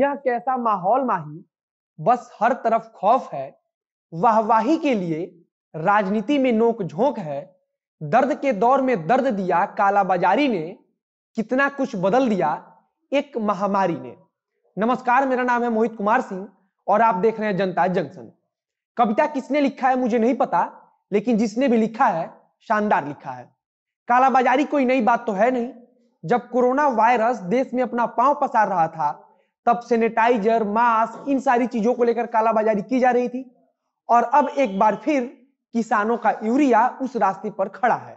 यह कैसा माहौल माही बस हर तरफ खौफ है वाहवाही के लिए राजनीति में नोक झोंक है दर्द के दौर में दर्द दिया कालाबाजारी ने कितना कुछ बदल दिया एक महामारी ने नमस्कार मेरा नाम है मोहित कुमार सिंह और आप देख रहे हैं जनता जंक्शन कविता किसने लिखा है मुझे नहीं पता लेकिन जिसने भी लिखा है शानदार लिखा है कालाबाजारी कोई नई बात तो है नहीं जब कोरोना वायरस देश में अपना पांव पसार रहा था तब सेनेटाइजर मास्क इन सारी चीजों को लेकर कालाबाजारी की जा रही थी और अब एक बार फिर किसानों का यूरिया उस रास्ते पर खड़ा है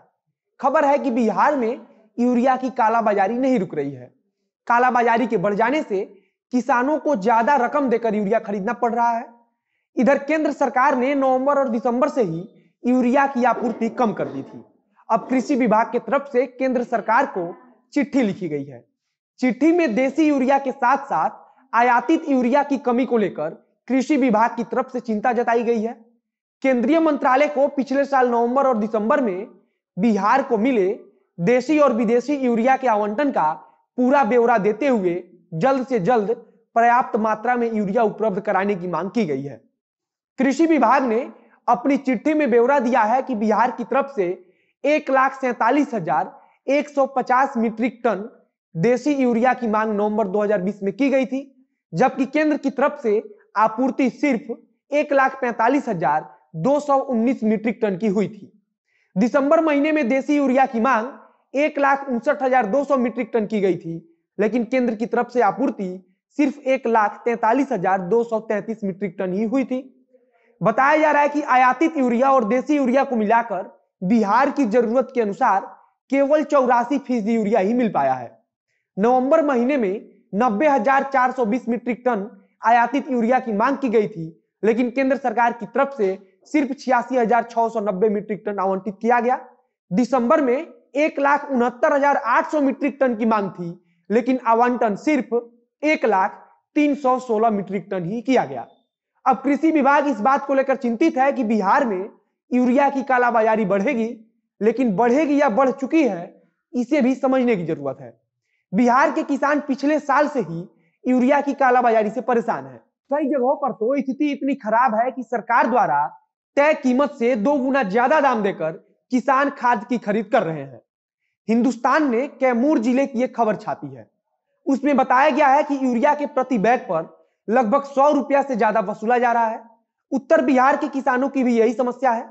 खबर है कि बिहार में यूरिया की कालाबाजारी नहीं रुक रही है कालाबाजारी के बढ़ जाने से किसानों को ज्यादा रकम देकर यूरिया खरीदना पड़ रहा है इधर केंद्र सरकार ने नवंबर और दिसंबर से ही यूरिया की आपूर्ति कम कर दी थी अब कृषि विभाग की तरफ से केंद्र सरकार को चिट्ठी लिखी गई है चिट्ठी में देसी यूरिया के साथ साथ आयातित यूरिया की कमी को लेकर कृषि विभाग की तरफ से चिंता जताई गई है केंद्रीय मंत्रालय को पिछले साल नवंबर और दिसंबर में बिहार को मिले देशी और विदेशी यूरिया के आवंटन का पूरा ब्यौरा देते हुए जल्द से जल्द पर्याप्त मात्रा में यूरिया उपलब्ध कराने की मांग की गई है कृषि विभाग ने अपनी चिट्ठी में ब्यौरा दिया है कि बिहार की तरफ से एक लाख सैतालीस हजार एक सौ पचास मीट्रिक टन देसी यूरिया की मांग नवंबर 2020 में की गई थी जबकि केंद्र की तरफ से आपूर्ति सिर्फ एक लाख पैंतालीस हजार दो सौ उन्नीस मीट्रिक टन की हुई थी दिसंबर महीने में देशी यूरिया की मांग एक लाख उनसठ हजार दो सौ मीट्रिक टन की गई थी लेकिन केंद्र की तरफ से आपूर्ति सिर्फ एक लाख तैतालीस हजार दो सौ तैतीस मीट्रिक टन ही हुई थी बताया जा रहा है कि आयातित यूरिया और देशी यूरिया को मिलाकर बिहार की जरूरत के अनुसार केवल चौरासी फीसदी यूरिया ही मिल पाया है नवंबर महीने में नब्बे मीट्रिक टन आयातित यूरिया की मांग की गई थी लेकिन केंद्र सरकार की तरफ से सिर्फ छियासी मीट्रिक टन आवंटित किया गया दिसंबर में एक लाख उनहत्तर हजार आठ सौ मीट्रिक टन की मांग थी लेकिन आवंटन सिर्फ एक लाख तीन सौ सोलह मीट्रिक टन ही किया गया अब कृषि विभाग इस बात को लेकर चिंतित है कि बिहार में यूरिया की कालाबाजारी बढ़ेगी लेकिन बढ़ेगी या बढ़ चुकी है इसे भी समझने की जरूरत है बिहार के किसान पिछले साल से ही यूरिया की कालाबाजारी से परेशान है तो कई जगहों पर तो स्थिति इतनी खराब है कि सरकार द्वारा तय कीमत से दो गुना ज्यादा दाम देकर किसान खाद की खरीद कर रहे हैं हिंदुस्तान ने कैमूर जिले की एक खबर छापी है उसमें बताया गया है कि यूरिया के प्रति बैग पर लगभग सौ रुपया से ज्यादा वसूला जा रहा है उत्तर बिहार के किसानों की भी यही समस्या है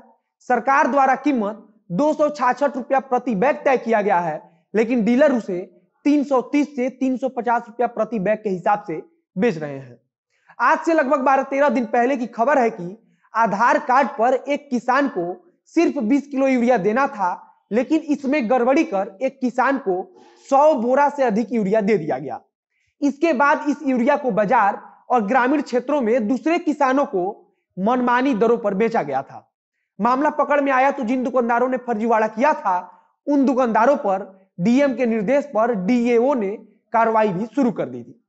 सरकार द्वारा कीमत दो रुपया प्रति बैग तय किया गया है लेकिन डीलर उसे 330 से 350 रुपया प्रति बैग के हिसाब से बेच रहे हैं आज से लगभग बारह तेरह दिन पहले की खबर है कि आधार कार्ड पर एक किसान को सिर्फ 20 किलो यूरिया देना था लेकिन इसमें गड़बड़ी कर एक किसान को 100 बोरा से अधिक यूरिया दे दिया गया इसके बाद इस यूरिया को बाजार और ग्रामीण क्षेत्रों में दूसरे किसानों को मनमानी दरों पर बेचा गया था मामला पकड़ में आया तो जिन दुकानदारों ने फर्जीवाड़ा किया था उन दुकानदारों पर डीएम के निर्देश पर डीएओ ने कार्रवाई भी शुरू कर दी थी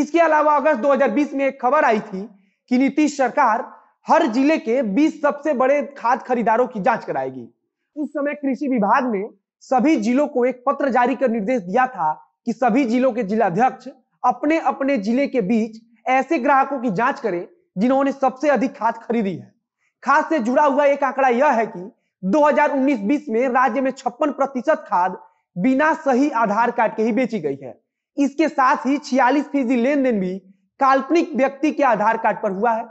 इसके अलावा अगस्त 2020 में एक खबर आई थी कि नीतीश सरकार हर जिले के 20 सबसे बड़े खाद खरीदारों की जांच कराएगी उस समय कृषि विभाग ने सभी जिलों को एक पत्र जारी कर निर्देश दिया था कि सभी जिलों के जिलाध्यक्ष अपने अपने जिले के बीच ऐसे ग्राहकों की जांच करें जिन्होंने सबसे अधिक खाद खरीदी है खाद से जुड़ा हुआ एक आंकड़ा यह है कि 2019-20 में राज्य में छप्पन प्रतिशत खाद बिना सही आधार कार्ड के ही बेची गई है इसके साथ ही छियालीस फीसदी लेन देन भी काल्पनिक व्यक्ति के आधार कार्ड पर हुआ है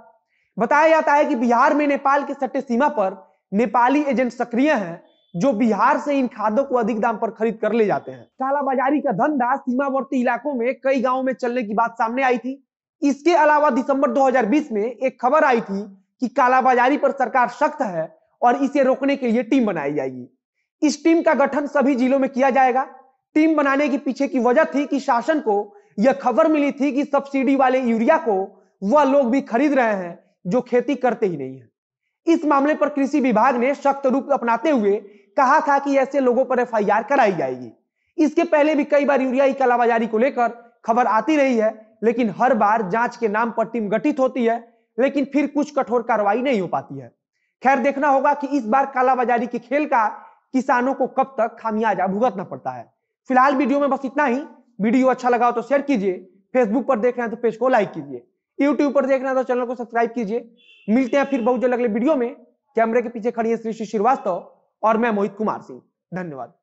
बताया जाता है कि बिहार में नेपाल के सट्टे सीमा पर नेपाली एजेंट सक्रिय हैं जो बिहार से इन खादों को अधिक दाम पर खरीद कर ले जाते हैं कालाबाजारी का धंधा सीमावर्ती इलाकों में कई गांवों में चलने की बात सामने आई थी इसके अलावा दिसंबर 2020 में एक खबर आई थी कि कालाबाजारी पर सरकार सख्त है और इसे रोकने के लिए टीम बनाई जाएगी इस टीम का गठन सभी जिलों में किया जाएगा टीम बनाने के पीछे की वजह थी कि शासन को यह खबर मिली थी कि सब्सिडी वाले यूरिया को वह लोग भी खरीद रहे हैं जो खेती करते ही नहीं है इस मामले पर कृषि विभाग ने सख्त रूप अपनाते हुए कहा था कि ऐसे लोगों पर एफ कराई जाएगी इसके पहले भी कई बार यूरिया की कालाबाजारी को लेकर खबर आती रही है लेकिन हर बार जांच के नाम पर टीम गठित होती है लेकिन फिर कुछ कठोर कार्रवाई नहीं हो पाती है खैर देखना होगा कि इस बार कालाबाजारी के खेल का किसानों को कब तक खामियाजा भुगतना पड़ता है फिलहाल वीडियो में बस इतना ही वीडियो अच्छा लगा हो तो शेयर कीजिए फेसबुक पर देख रहे हैं तो पेज को लाइक कीजिए यूट्यूब पर देख रहे हैं तो चैनल को सब्सक्राइब कीजिए मिलते हैं फिर बहुत जल्द अगले वीडियो में कैमरे के पीछे खड़ी है श्री श्रीवास्तव और मैं मोहित कुमार सिंह धन्यवाद